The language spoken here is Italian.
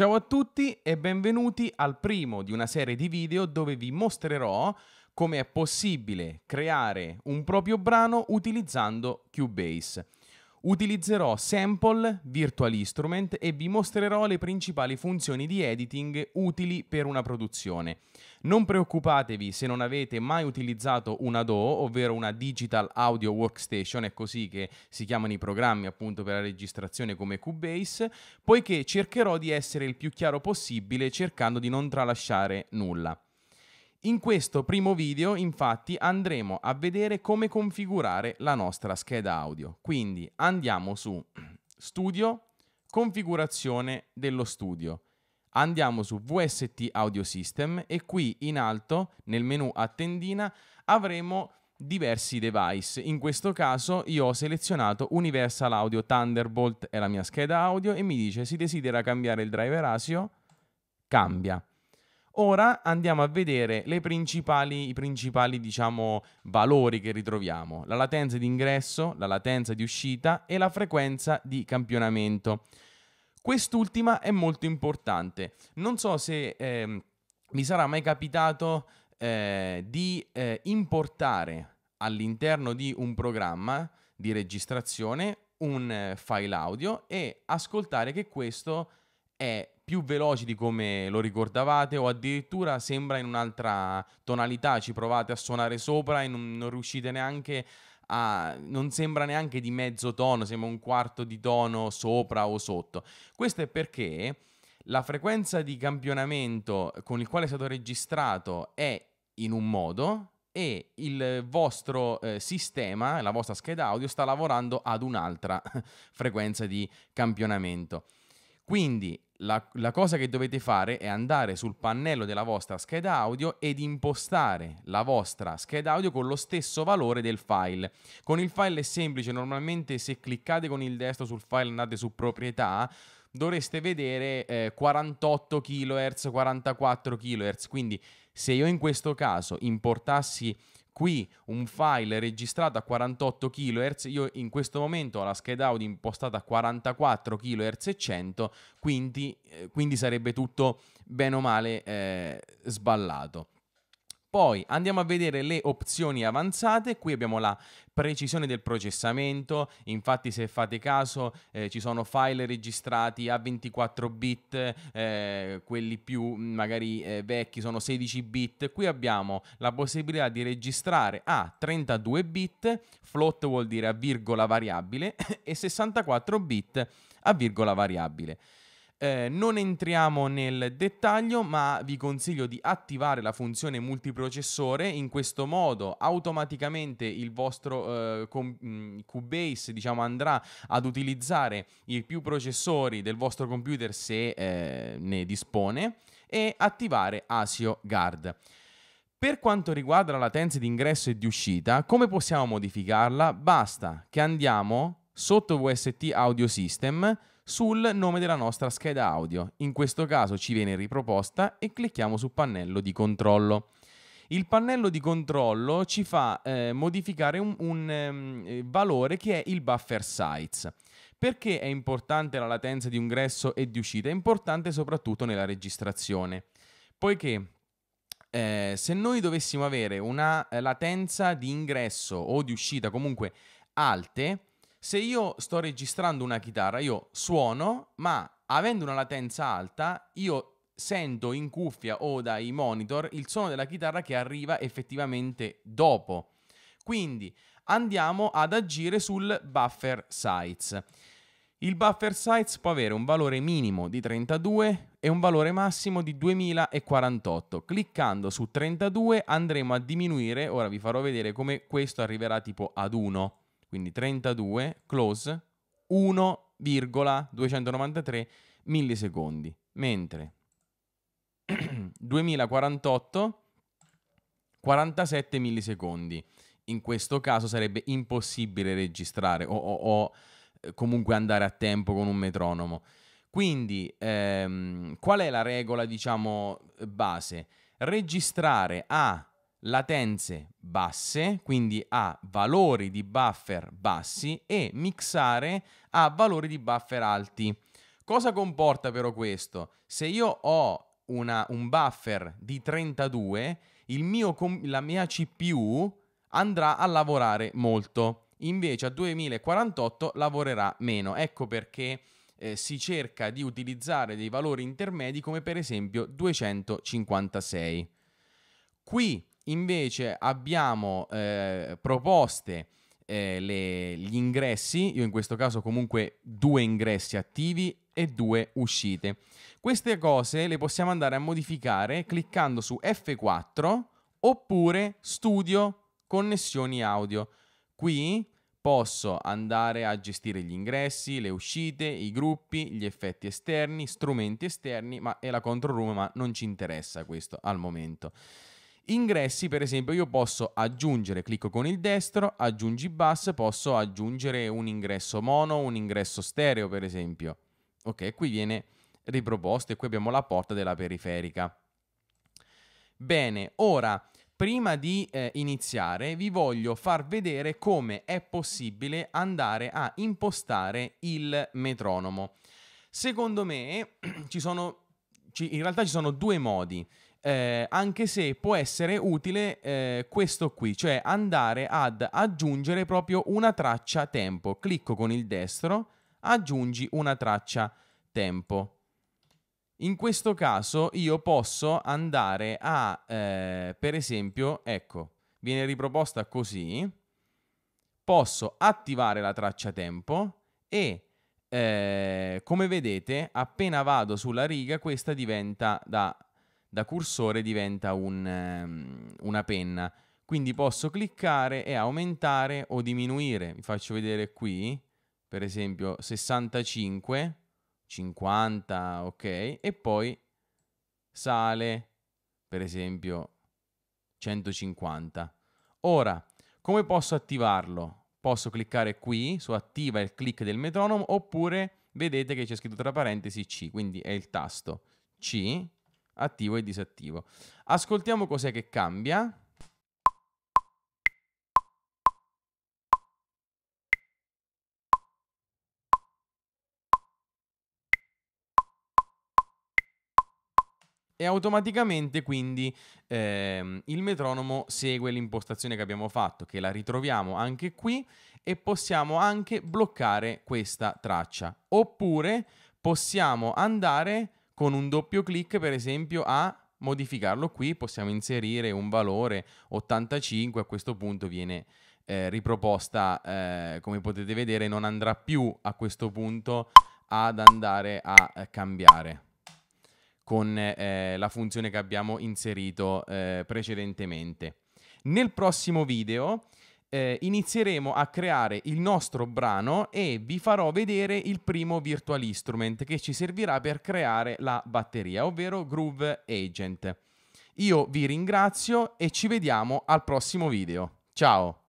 Ciao a tutti e benvenuti al primo di una serie di video dove vi mostrerò come è possibile creare un proprio brano utilizzando Cubase. Utilizzerò Sample, Virtual Instrument e vi mostrerò le principali funzioni di editing utili per una produzione. Non preoccupatevi se non avete mai utilizzato una DAW, ovvero una Digital Audio Workstation, è così che si chiamano i programmi appunto per la registrazione come Cubase, poiché cercherò di essere il più chiaro possibile cercando di non tralasciare nulla. In questo primo video infatti andremo a vedere come configurare la nostra scheda audio. Quindi andiamo su Studio, Configurazione dello studio. Andiamo su VST Audio System e qui in alto nel menu a tendina avremo diversi device. In questo caso io ho selezionato Universal Audio Thunderbolt è la mia scheda audio e mi dice si desidera cambiare il driver ASIO? Cambia. Ora andiamo a vedere principali, i principali diciamo, valori che ritroviamo, la latenza di ingresso, la latenza di uscita e la frequenza di campionamento. Quest'ultima è molto importante. Non so se eh, mi sarà mai capitato eh, di eh, importare all'interno di un programma di registrazione un eh, file audio e ascoltare che questo è più veloce di come lo ricordavate o addirittura sembra in un'altra tonalità, ci provate a suonare sopra e non, non riuscite neanche a... non sembra neanche di mezzo tono, sembra un quarto di tono sopra o sotto. Questo è perché la frequenza di campionamento con il quale è stato registrato è in un modo e il vostro eh, sistema, la vostra scheda audio sta lavorando ad un'altra frequenza di campionamento. Quindi la, la, cosa che dovete fare è andare sul pannello della vostra scheda audio ed impostare la vostra scheda audio con lo stesso valore del file. Con il file è semplice, normalmente se cliccate con il destro sul file andate su proprietà, dovreste vedere eh, 48 kHz, 44 kHz, quindi se io in questo caso importassi qui un file registrato a 48 kHz, io in questo momento ho la scheda audio impostata a 44 kHz e 100, quindi, eh, quindi sarebbe tutto bene o male eh, sballato. Poi andiamo a vedere le opzioni avanzate, qui abbiamo la precisione del processamento, infatti se fate caso eh, ci sono file registrati a 24 bit, eh, quelli più mm, magari eh, vecchi sono 16 bit, qui abbiamo la possibilità di registrare a 32 bit, float vuol dire a virgola variabile, e 64 bit a virgola variabile. Eh, non entriamo nel dettaglio, ma vi consiglio di attivare la funzione multiprocessore. In questo modo automaticamente il vostro eh, com- mm, Cubase diciamo, andrà ad utilizzare i più processori del vostro computer se eh, ne dispone e attivare ASIO Guard. Per quanto riguarda la latenza di ingresso e di uscita, come possiamo modificarla? Basta che andiamo sotto VST Audio System sul nome della nostra scheda audio. In questo caso ci viene riproposta e clicchiamo su pannello di controllo. Il pannello di controllo ci fa eh, modificare un, un ehm, eh, valore che è il buffer size. Perché è importante la latenza di ingresso e di uscita? È importante soprattutto nella registrazione, poiché eh, se noi dovessimo avere una eh, latenza di ingresso o di uscita comunque alte, se io sto registrando una chitarra, io suono, ma avendo una latenza alta, io sento in cuffia o dai monitor il suono della chitarra che arriva effettivamente dopo. Quindi andiamo ad agire sul buffer size. Il buffer size può avere un valore minimo di 32 e un valore massimo di 2048. Cliccando su 32 andremo a diminuire, ora vi farò vedere come questo arriverà tipo ad 1 quindi 32 close 1,293 millisecondi, mentre 2048 47 millisecondi. In questo caso sarebbe impossibile registrare o, o, o eh, comunque andare a tempo con un metronomo. Quindi, ehm, qual è la regola, diciamo, base? Registrare a latenze basse, quindi a valori di buffer bassi e mixare a valori di buffer alti. Cosa comporta però questo? Se io ho una, un buffer di 32, mio, la mia CPU andrà a lavorare molto, invece a 2048 lavorerà meno. Ecco perché eh, si cerca di utilizzare dei valori intermedi come per esempio 256. Qui Invece abbiamo eh, proposte eh, le, gli ingressi, io in questo caso comunque due ingressi attivi e due uscite. Queste cose le possiamo andare a modificare cliccando su F4 oppure studio connessioni audio. Qui posso andare a gestire gli ingressi, le uscite, i gruppi, gli effetti esterni, strumenti esterni, ma è la control room, ma non ci interessa questo al momento. Ingressi, per esempio, io posso aggiungere, clicco con il destro, aggiungi bus, posso aggiungere un ingresso mono, un ingresso stereo, per esempio. Ok, qui viene riproposto e qui abbiamo la porta della periferica. Bene, ora, prima di eh, iniziare, vi voglio far vedere come è possibile andare a impostare il metronomo. Secondo me, ci sono, ci, in realtà ci sono due modi eh, anche se può essere utile eh, questo qui, cioè andare ad aggiungere proprio una traccia tempo. Clicco con il destro, aggiungi una traccia tempo. In questo caso io posso andare a, eh, per esempio, ecco, viene riproposta così, posso attivare la traccia tempo e eh, come vedete appena vado sulla riga questa diventa da da cursore diventa un, ehm, una penna. Quindi posso cliccare e aumentare o diminuire. Vi faccio vedere qui, per esempio 65, 50, ok, e poi sale, per esempio 150. Ora, come posso attivarlo? Posso cliccare qui su attiva il click del metronomo oppure vedete che c'è scritto tra parentesi C, quindi è il tasto C attivo e disattivo. Ascoltiamo cos'è che cambia. e automaticamente quindi ehm, il metronomo segue l'impostazione che abbiamo fatto, che la ritroviamo anche qui e possiamo anche bloccare questa traccia. Oppure possiamo andare con un doppio clic per esempio a modificarlo qui, possiamo inserire un valore 85, a questo punto viene eh, riproposta, eh, come potete vedere non andrà più a questo punto ad andare a eh, cambiare con eh, la funzione che abbiamo inserito eh, precedentemente. Nel prossimo video eh, inizieremo a creare il nostro brano e vi farò vedere il primo virtual instrument che ci servirà per creare la batteria, ovvero Groove Agent. Io vi ringrazio e ci vediamo al prossimo video. Ciao!